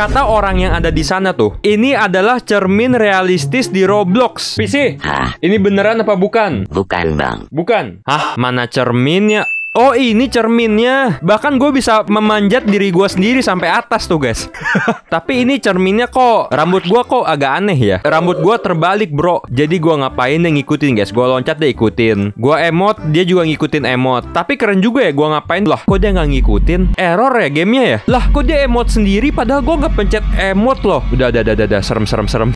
Kata orang yang ada di sana tuh, ini adalah cermin realistis di Roblox. PC, Hah? ini beneran apa bukan? Bukan bang. Bukan. Hah, mana cerminnya? Oh ini cerminnya Bahkan gue bisa memanjat diri gue sendiri sampai atas tuh guys Tapi ini cerminnya kok Rambut gue kok agak aneh ya Rambut gue terbalik bro Jadi gue ngapain yang ngikutin guys Gue loncat deh ikutin Gue emot dia juga ngikutin emot Tapi keren juga ya gue ngapain Lah kok dia nggak ngikutin Error ya gamenya ya Lah kok dia emot sendiri padahal gue nggak pencet emot loh Udah udah udah udah serem serem serem